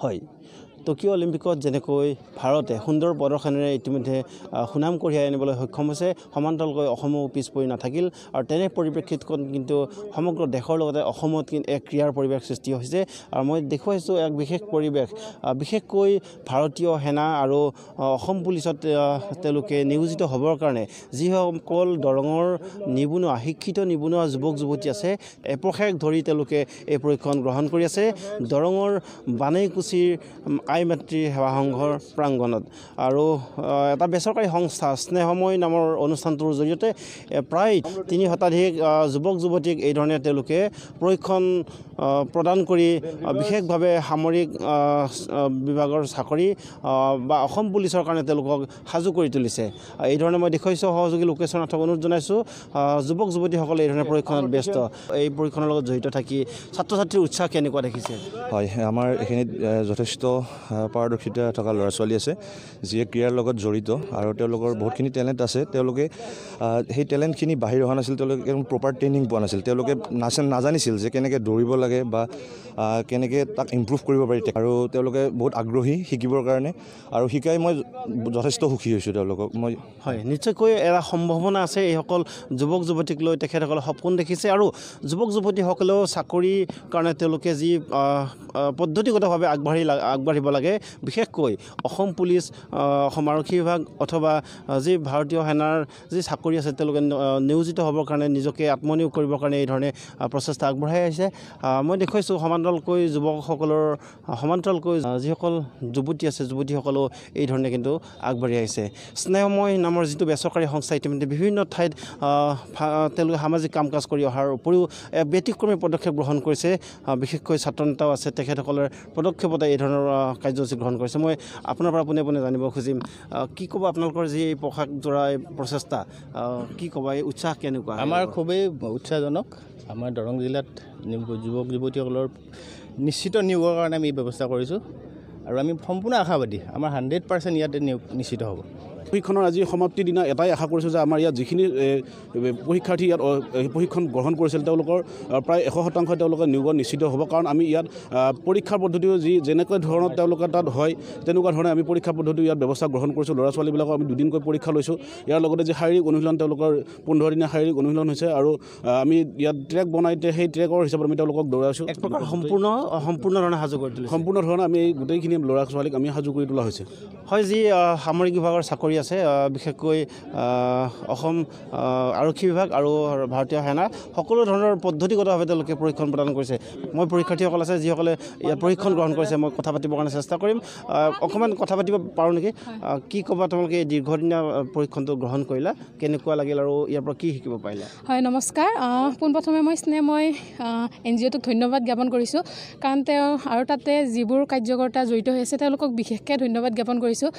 はい。টকিঅ' অলিম্পিকত যেনেকৈ ভাৰতে সুন্দৰ প্ৰদৰ্শনেৰে ইতিমধ্যে সুনাম কঢ়িয়াই আনিবলৈ সক্ষম হৈছে সমান্তৰালকৈ অসমো পিছ পৰি নাথাকিল আৰু তেনে পৰিপ্ৰেক্ষিতকণ কিন্তু সমগ্ৰ দেশৰ লগতে অসমত কিন্তু এক ক্ৰীড়াৰ পৰিৱেশ সৃষ্টি হৈছে আৰু মই দেখুৱাইছোঁ এক বিশেষ পৰিৱেশ বিশেষকৈ ভাৰতীয় সেনা আৰু অসম পুলিচত তেওঁলোকে নিয়োজিত হ'বৰ কাৰণে যিসকল দৰঙৰ নিবনুৱা শিক্ষিত নিবনুৱা যুৱক যুৱতী আছে এপ্ৰসেক ধৰি তেওঁলোকে এই প্ৰশিক্ষণ গ্ৰহণ কৰি আছে দৰঙৰ বানেইকুছিৰ আই মাতৃ সেৱা সংঘৰ প্ৰাংগণত আৰু এটা বেচৰকাৰী সংস্থা স্নেহময় নামৰ অনুষ্ঠানটোৰ জৰিয়তে প্ৰায় তিনি শতাধিক যুৱক যুৱতীক এইধৰণে তেওঁলোকে প্ৰশিক্ষণ প্ৰদান কৰি বিশেষভাৱে সামৰিক বিভাগৰ চাকৰি বা অসম পুলিচৰ কাৰণে তেওঁলোকক সাজু কৰি তুলিছে এইধৰণে মই দেখুৱাইছোঁ সহযোগী লোকেশ্বৰ নাথক অনুৰোধ জনাইছোঁ যুৱক যুৱতীসকলে এইধৰণে প্ৰশিক্ষণত ব্যস্ত এই প্ৰশিক্ষণৰ লগত জড়িত থাকি ছাত্ৰ ছাত্ৰীৰ উৎসাহ কেনেকুৱা দেখিছে হয় আমাৰ এইখিনিত যথেষ্ট পাৰদৰ্শিতা থকা ল'ৰা ছোৱালী আছে যিয়ে ক্ৰীড়াৰ লগত জড়িত আৰু তেওঁলোকৰ বহুতখিনি টেলেণ্ট আছে তেওঁলোকে সেই টেলেণ্টখিনি বাহিৰ অহা নাছিল তেওঁলোকে প্ৰপাৰ ট্ৰেইনিং পোৱা নাছিল তেওঁলোকে নাচে নাজানিছিল যে কেনেকৈ দৌৰিব লাগে লাগে বা কেনেকৈ তাক ইম্প্ৰুভ কৰিব পাৰি আৰু তেওঁলোকে বহুত আগ্ৰহী শিকিবৰ কাৰণে আৰু শিকাই মই যথেষ্ট সুখী হৈছোঁ তেওঁলোকক মই হয় নিশ্চয়কৈ এটা সম্ভাৱনা আছে এইসকল যুৱক যুৱতীক লৈ তেখেতসকলৰ সপোন দেখিছে আৰু যুৱক যুৱতীসকলেও চাকৰিৰ কাৰণে তেওঁলোকে যি পদ্ধতিগতভাৱে আগবাঢ়ি আগবাঢ়িব লাগে বিশেষকৈ অসম পুলিচ অসম আৰক্ষী বিভাগ অথবা যি ভাৰতীয় সেনাৰ যি চাকৰি আছে তেওঁলোকে নিয়োজিত হ'বৰ কাৰণে নিজকে আত্মনিয়োগ কৰিবৰ কাৰণে এই ধৰণে প্ৰচেষ্টা আগবঢ়াই আহিছে মই দেখুৱাইছোঁ সমান্তৰালকৈ যুৱকসকলৰ সমান্তৰালকৈ যিসকল যুৱতী আছে যুৱতীসকলেও এই ধৰণে কিন্তু আগবাঢ়ি আহিছে স্নেহময় নামৰ যিটো বেচৰকাৰী সংস্থা ইতিমধ্যে বিভিন্ন ঠাইত তেওঁলোকে সামাজিক কাম কাজ কৰি অহাৰ উপৰিও ব্যতিক্ৰমী পদক্ষেপ গ্ৰহণ কৰিছে বিশেষকৈ ছাত্ৰ নেতাও আছে তেখেতসকলৰ পদক্ষেপতে এই ধৰণৰ কাৰ্যসূচী গ্ৰহণ কৰিছে মই আপোনাৰ পৰা পোনে পোনে জানিব খুজিম কি ক'ব আপোনালোকৰ যি এই পোশাক যোৰা এই প্ৰচেষ্টা কি ক'ব এই উৎসাহ কেনেকুৱা আমাৰ খুবেই উৎসাহজনক আমাৰ দৰং জিলাত যুৱ যুৱক যুৱতীসকলৰ নিশ্চিত নিয়োগৰ কাৰণে আমি ব্যৱস্থা কৰিছোঁ আৰু আমি সম্পূৰ্ণ আশাবাদী আমাৰ হাণ্ড্ৰেড পাৰ্চেণ্ট ইয়াতে নিয়োগ নিশ্চিত হ'ব প্ৰশিক্ষণৰ আজি সমাপ্তিৰ দিনা এটাই আশা কৰিছোঁ যে আমাৰ ইয়াত যিখিনি পৰীক্ষাৰ্থী ইয়াত প্ৰশিক্ষণ গ্ৰহণ কৰিছিল তেওঁলোকৰ প্ৰায় এশ শতাংশ তেওঁলোকে নিয়োগত নিশ্চিত হ'ব কাৰণ আমি ইয়াত পৰীক্ষাৰ পদ্ধতিও যি যেনেকুৱা ধৰণৰ তেওঁলোকে তাত হয় তেনেকুৱা ধৰণে আমি পৰীক্ষা পদ্ধতিও ইয়াত ব্যৱস্থা গ্ৰহণ কৰিছোঁ ল'ৰা ছোৱালীবিলাকক আমি দুদিনকৈ পৰীক্ষা লৈছোঁ ইয়াৰ লগতে যে শাৰীৰিক অনুশীলন তেওঁলোকৰ পোন্ধৰ দিনীয়া শাৰীৰিক অনুশীলন হৈছে আৰু আমি ইয়াত ট্ৰেক বনাই সেই ট্ৰেকৰ হিচাপত আমি তেওঁলোকক দৌৰাইছোঁ সম্পূৰ্ণ সম্পূৰ্ণ ধৰণে সাজু কৰি তুলিছোঁ সম্পূৰ্ণ ধৰণে আমি গোটেইখিনি ল'ৰা ছোৱালীক আমি সাজু কৰি তোলা হৈছে হয় যি সামৰিক বিভাগৰ চাকৰি আছে বিশেষকৈ অসম আৰক্ষী বিভাগ আৰু ভাৰতীয় সেনা সকলো ধৰণৰ পদ্ধতিগতভাৱে তেওঁলোকে প্ৰশিক্ষণ প্ৰদান কৰিছে মই পৰীক্ষাৰ্থীসকল আছে যিসকলে ইয়াত প্ৰশিক্ষণ গ্ৰহণ কৰিছে মই কথা পাতিবৰ কাৰণে চেষ্টা কৰিম অকণমান কথা পাতিব পাৰোঁ নেকি কি ক'বা তোমালোকে এই দীৰ্ঘদিনীয়া প্ৰশিক্ষণটো গ্ৰহণ কৰিলা কেনেকুৱা লাগিল আৰু ইয়াৰ পৰা কি শিকিব পাৰিলে হয় নমস্কাৰ পোনপ্ৰথমে মই স্নেহ মই এন জি অ'টোক ধন্যবাদ জ্ঞাপন কৰিছোঁ কাৰণ তেওঁ আৰু তাতে যিবোৰ কাৰ্যকৰ্তা জড়িত হৈ আছে তেওঁলোকক বিশেষকৈ ধন্যবাদ জ্ঞাপন কৰিছোঁ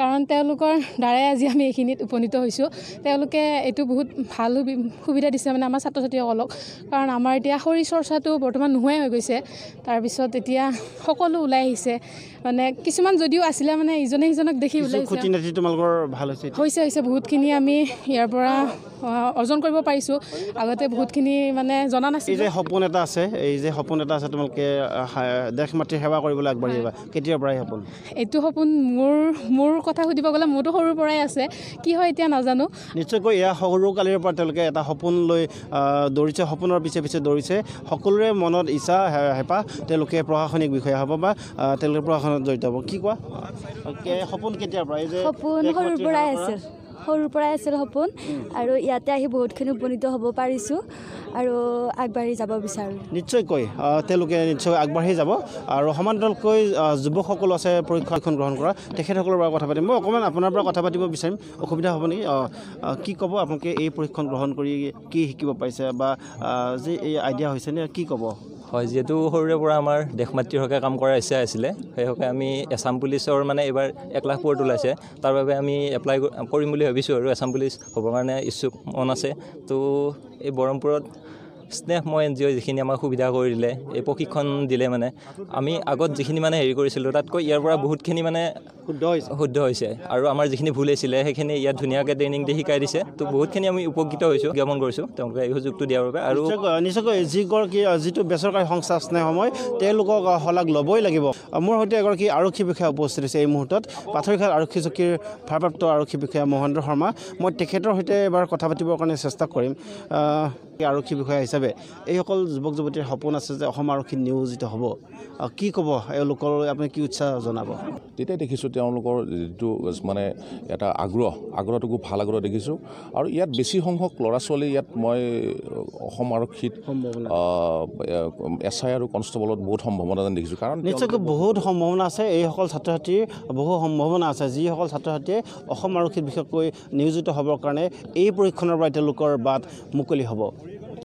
কাৰণ তেওঁলোকৰ দ্বাৰাই আজি আমি এইখিনিত উপনীত হৈছোঁ তেওঁলোকে এইটো বহুত ভাল সুবিধা দিছে মানে আমাৰ ছাত্ৰ ছাত্ৰীসকলক কাৰণ আমাৰ এতিয়া শৰীৰ চৰ্চাটো বৰ্তমান নোহোৱাই হৈ গৈছে তাৰপিছত এতিয়া সকলো ওলাই আহিছে মানে কিছুমান যদিও আছিলে মানে ইজনে সিজনক দেখি ওলাইছে তোমালোকৰ ভাল হৈছে হৈছে হৈছে বহুতখিনি আমি ইয়াৰ পৰা অৰ্জন কৰিব পাৰিছোঁ আগতে বহুতখিনি মানে জনা নাছিল এই যে সপোন এটা আছে এই যে সপোন এটা আছে তোমালোকে দেশ মাতৃৰ সেৱা কৰিবলৈ আগবাঢ়ি যাবা কেতিয়াৰ পৰাই সপোন এইটো সপোন মোৰ মোৰ কথা সুধিব গ'লে মোৰতো সৰুৰ পৰাই আছে কি হয় এতিয়া নাজানো নিশ্চয়কৈ এয়া সৰুকালিৰ পৰা তেওঁলোকে এটা সপোন লৈ দৌৰিছে সপোনৰ পিছে পিছে দৌৰিছে সকলোৰে মনত ইচ্ছা হেঁপাহ তেওঁলোকে প্ৰশাসনিক বিষয়া হ'ব বা তেওঁলোকে প্ৰশাসনত জড়িত হ'ব কি কোৱা সপোন কেতিয়াৰ পৰা সপোন সৰুৰ পৰাই আছে সৰুৰ পৰাই আছিল সপোন আৰু ইয়াতে আহি বহুতখিনি উপনীত হ'ব পাৰিছোঁ আৰু আগবাঢ়ি যাব বিচাৰোঁ নিশ্চয়কৈ তেওঁলোকে নিশ্চয় আগবাঢ়ি যাব আৰু সমান্তৰালকৈ যুৱকসকল আছে পৰীক্ষাখন গ্ৰহণ কৰা তেখেতসকলৰ পৰা কথা পাতিম মই অকণমান আপোনাৰ পৰা কথা পাতিব বিচাৰিম অসুবিধা হ'ব নেকি কি ক'ব আপোনালোকে এই পৰীক্ষণ গ্ৰহণ কৰি কি শিকিব পাৰিছে বা যি এই আইডিয়া হৈছে হৈছেনে কি ক'ব হয় যিহেতু সৰুৰে পৰা আমাৰ দেশ মাতৃৰ হকে কাম কৰাৰ ইচ্ছা আছিলে সেই হকে আমি এছাম পুলিচৰ মানে এইবাৰ এক লাখ পোৱাৰ ওলাইছে তাৰ বাবে আমি এপ্লাই কৰিম বুলি ভাবিছোঁ আৰু এছাম পুলিচ হ'বৰ কাৰণে ইচ্ছুক মন আছে তো এই ব্ৰহ্মপুৰত স্নেহ মই এন জি অ' যিখিনি আমাক সুবিধা কৰি দিলে এই প্ৰশিক্ষণ দিলে মানে আমি আগত যিখিনি মানে হেৰি কৰিছিলোঁ তাতকৈ ইয়াৰ পৰা বহুতখিনি মানে শুদ্ধ হৈছে শুদ্ধ হৈছে আৰু আমাৰ যিখিনি ভুল আছিলে সেইখিনি ইয়াত ধুনীয়াকৈ ট্ৰেইনিং দি শিকাই দিছে তো বহুতখিনি আমি উপকৃত হৈছোঁ জ্ঞাপন কৰিছোঁ তেওঁলোকে এই সুযোগটো দিয়াৰ বাবে আৰু নিশ্চয়কৈ যিগৰাকী যিটো বেচৰকাৰী সংস্থা আছে সময় তেওঁলোকক শলাগ ল'বই লাগিব মোৰ সৈতে এগৰাকী আৰক্ষী বিষয়া উপস্থিত হৈছে এই মুহূৰ্তত পাথৰীঘাট আৰক্ষী চকীৰ ভাৰপ্ৰাপ্ত আৰক্ষী বিষয়া মহেন্দ্ৰ শৰ্মা মই তেখেতৰ সৈতে এবাৰ কথা পাতিবৰ কাৰণে চেষ্টা কৰিম আৰক্ষী বিষয়া হিচাপে এইসকল যুৱক যুৱতীৰ সপোন আছে যে অসম আৰক্ষী নিয়োজিত হ'ব কি ক'ব এওঁলোকৰ আপুনি কি উৎসাহ জনাব তেতিয়াই দেখিছোঁ তেওঁলোকৰ যিটো মানে এটা আগ্ৰহ আগ্ৰহটোকো ভাল আগ্ৰহ দেখিছোঁ আৰু ইয়াত বেছি সংখ্যক ল'ৰা ছোৱালী ইয়াত মই অসম আৰক্ষীত এছ আই আৰু কনষ্টেবলত বহুত সম্ভাৱনা যেন দেখিছোঁ কাৰণ নিশ্চয়কৈ বহুত সম্ভাৱনা আছে এইসকল ছাত্ৰ ছাত্ৰীৰ বহু সম্ভাৱনা আছে যিসকল ছাত্ৰ ছাত্ৰীয়ে অসম আৰক্ষীত বিশেষকৈ নিয়োজিত হ'বৰ কাৰণে এই পৰীক্ষণৰ পৰা তেওঁলোকৰ বাট মুকলি হ'ব